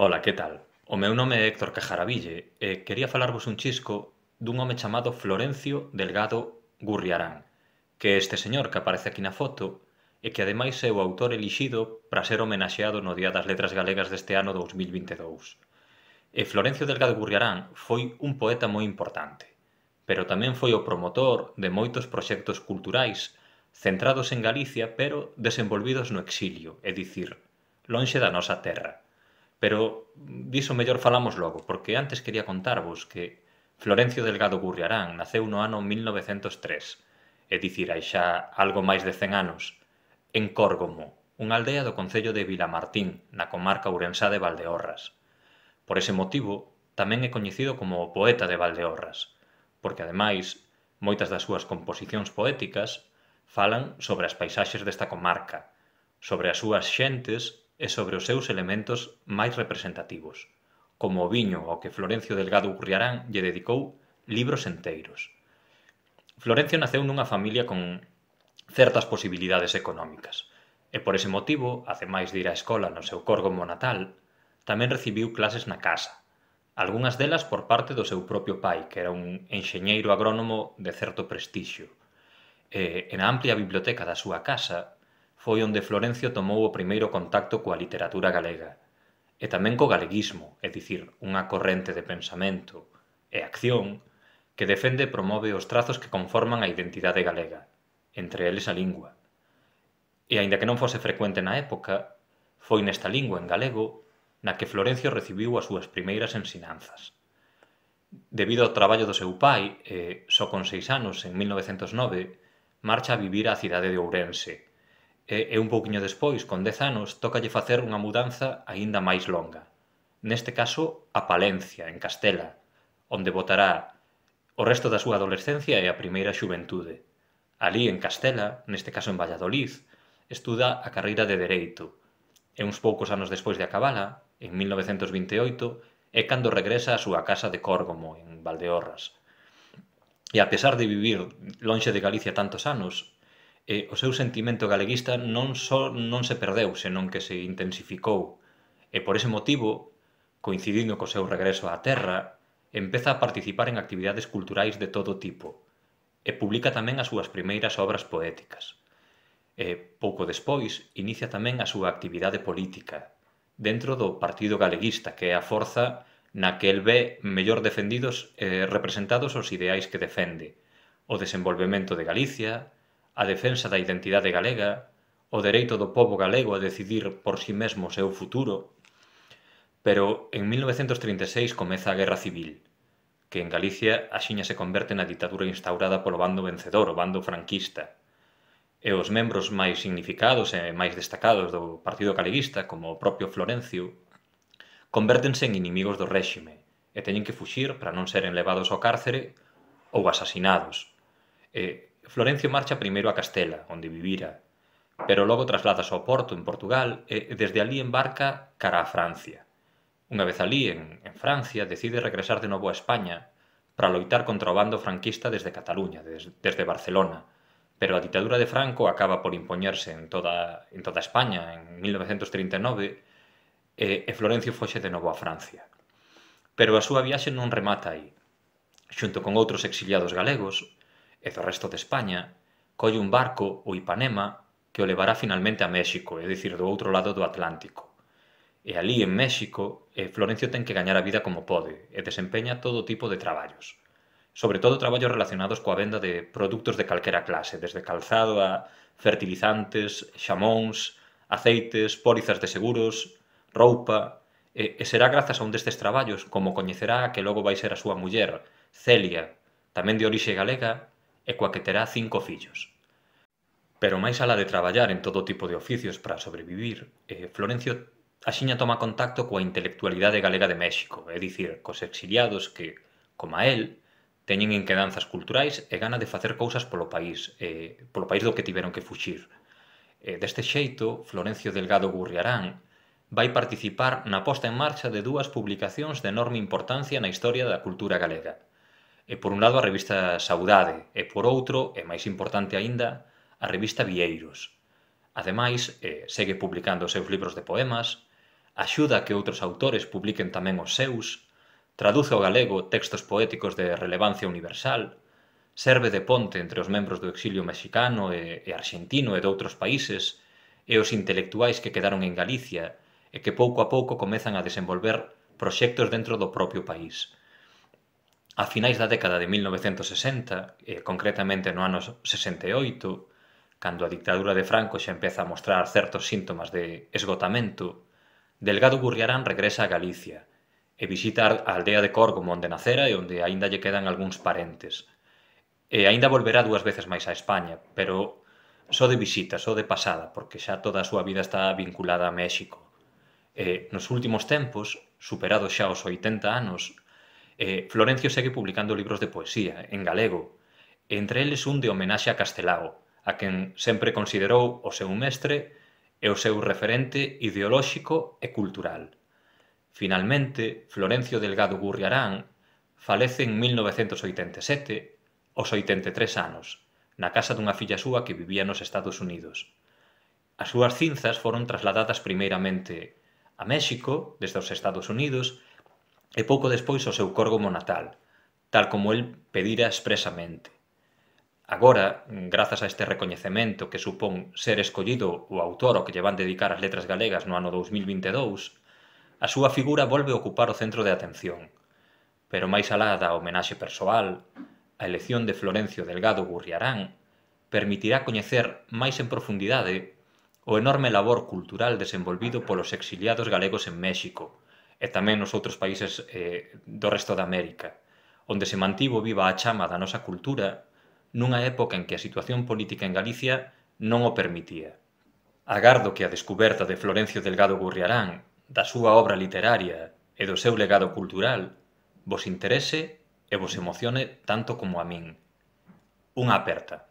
Ola, que tal? O meu nome é Héctor Cajaraville e quería falarvos un chisco dun home chamado Florencio Delgado Gurriarán, que este señor que aparece aquí na foto e que ademais é o autor elixido para ser homenaxeado no Día das Letras Galegas deste ano 2022. E Florencio Delgado Gurriarán foi un poeta moi importante, pero tamén foi o promotor de moitos proxectos culturais centrados en Galicia pero desenvolvidos no exilio, é dicir, lonxe da nosa terra pero diso mellor falamos logo, porque antes quería contarvos que Florencio Delgado Gurriarán naceu no ano 1903, é dicir, hai xa algo máis de 100 anos, en Córgomo, unha aldea do Concello de Vilamartín, na comarca Urensá de Valdeorras. Por ese motivo, tamén é coñecido como o poeta de Valdeorras, porque ademais, moitas das súas composicións poéticas falan sobre as paisaxes desta comarca, sobre as súas xentes e sobre os seus elementos máis representativos, como o viño ao que Florencio Delgado Urriarán lle dedicou libros enteiros. Florencio naceu nunha familia con certas posibilidades económicas, e por ese motivo, ademais de ir á escola no seu córgomo natal, tamén recibiu clases na casa, algunhas delas por parte do seu propio pai, que era un enxeñeiro agrónomo de certo prestixio. E, na amplia biblioteca da súa casa foi onde Florencio tomou o primeiro contacto coa literatura galega, e tamén co galeguismo, é dicir, unha corrente de pensamento e acción que defende e promove os trazos que conforman a identidade galega, entre eles a lingua. E aínda que non fose frecuente na época, foi nesta lingua en galego na que Florencio recibiu as súas primeiras ensinanzas. Debido ao traballo do seu pai, e eh, só con seis anos, en 1909, marcha a vivir á cidade de Ourense, E, e un pouquiño despois, con 10 anos, tocalle facer unha mudanza aínda máis longa. Neste caso, a Palencia, en Castela, onde votará o resto da súa adolescencia e a primeira xuventude. Alí, en Castela, neste caso en Valladolid, estuda a carreira de Dereito, e uns poucos anos despois de acabala, en 1928, é cando regresa á súa casa de Córgomo, en Valdeorras. E a pesar de vivir lonxe de Galicia tantos anos, eh, o seu sentimento galeguista non só non se perdeu, senón que se intensificou. E por ese motivo, coincidindo co seu regreso á terra, empeza a participar en actividades culturais de todo tipo e publica tamén as súas primeiras obras poéticas. E, pouco despois, inicia tamén a súa actividade política, dentro do Partido Galeguista, que é a forza na que el ve mellor defendidos e eh, representados os ideais que defende, o desenvolvemento de Galicia, a defensa da identidade galega, o dereito do pobo galego a decidir por si sí mesmo o seu futuro. Pero en 1936 comeza a Guerra Civil, que en Galicia axiña se converte na ditadura instaurada polo bando vencedor, o bando franquista. E os membros máis significados e máis destacados do Partido Galeguista, como o propio Florencio, convértense en inimigos do réxime e teñen que fuxir para non seren levados ao cárcere ou asasinados. E Florencio marcha primeiro a Castela, onde vivira, pero logo trasladas ao Porto, en Portugal, e desde ali embarca cara a Francia. Unha vez ali, en, en Francia, decide regresar de novo a España para loitar contra o bando franquista desde Cataluña, des, desde Barcelona, pero a ditadura de Franco acaba por impoñerse en toda, en toda España en 1939 e, e Florencio foxe de novo a Francia. Pero a súa viaxe non remata aí. Xunto con outros exiliados galegos, e do resto de España, colle un barco, o Ipanema, que o levará finalmente a México, é dicir, do outro lado do Atlántico. E ali, en México, eh, Florencio ten que gañar a vida como pode e desempeña todo tipo de traballos. Sobre todo traballos relacionados coa venda de produtos de calquera clase, desde calzado a fertilizantes, xamóns, aceites, pólizas de seguros, roupa... E, e será grazas a un destes traballos como coñecerá a que logo vai ser a súa muller, Celia, tamén de orixe galega, e coa que terá cinco fillos. Pero máis alá de traballar en todo tipo de oficios para sobrevivir, eh, Florencio axiña toma contacto coa intelectualidade galega de México, é dicir, cos exiliados que, como a él, teñen enquedanzas culturais e gana de facer cousas polo país, eh, polo país do que tiveron que fuxir. Eh, deste xeito, Florencio Delgado Gurriarán vai participar na posta en marcha de dúas publicacións de enorme importancia na historia da cultura galega e por un lado a revista Saudade e por outro, e máis importante aínda, a revista Vieiros. Ademais, eh, segue publicando os seus libros de poemas, axuda a que outros autores publiquen tamén os seus, traduce ao galego textos poéticos de relevancia universal, serve de ponte entre os membros do exilio mexicano e, e argentino e de outros países e os intelectuais que quedaron en Galicia e que pouco a pouco comezan a desenvolver proxectos dentro do propio país A finais da década de 1960, eh, concretamente no ano 68, cando a dictadura de Franco xa empeza a mostrar certos síntomas de esgotamento, Delgado Gurriarán regresa a Galicia e visita a aldea de Corgo, onde nacera e onde aínda lle quedan algúns parentes. E aínda volverá dúas veces máis a España, pero só de visita, só de pasada, porque xa toda a súa vida está vinculada a México. E nos últimos tempos, superados xa os 80 anos, Eh, Florencio segue publicando libros de poesía, en galego, entre eles un de homenaxe a Castelao, a quen sempre considerou o seu mestre e o seu referente ideolóxico e cultural. Finalmente, Florencio Delgado Gurriarán falece en 1987, aos 83 anos, na casa dunha filla súa que vivía nos Estados Unidos. As súas cinzas foron trasladadas primeiramente a México, desde os Estados Unidos, e pouco despois ao seu corgo monatal, tal como el pedira expresamente. Agora, grazas a este recoñecemento que supón ser escollido o autor ao que lle van dedicar as letras galegas no ano 2022, a súa figura volve a ocupar o centro de atención. Pero máis alá da homenaxe persoal, a elección de Florencio Delgado Gurriarán permitirá coñecer máis en profundidade o enorme labor cultural desenvolvido polos exiliados galegos en México, e tamén nos outros países eh, do resto da América, onde se mantivo viva a chama da nosa cultura nunha época en que a situación política en Galicia non o permitía. Agardo que a descuberta de Florencio Delgado Gurriarán, da súa obra literaria e do seu legado cultural, vos interese e vos emocione tanto como a min. Unha aperta.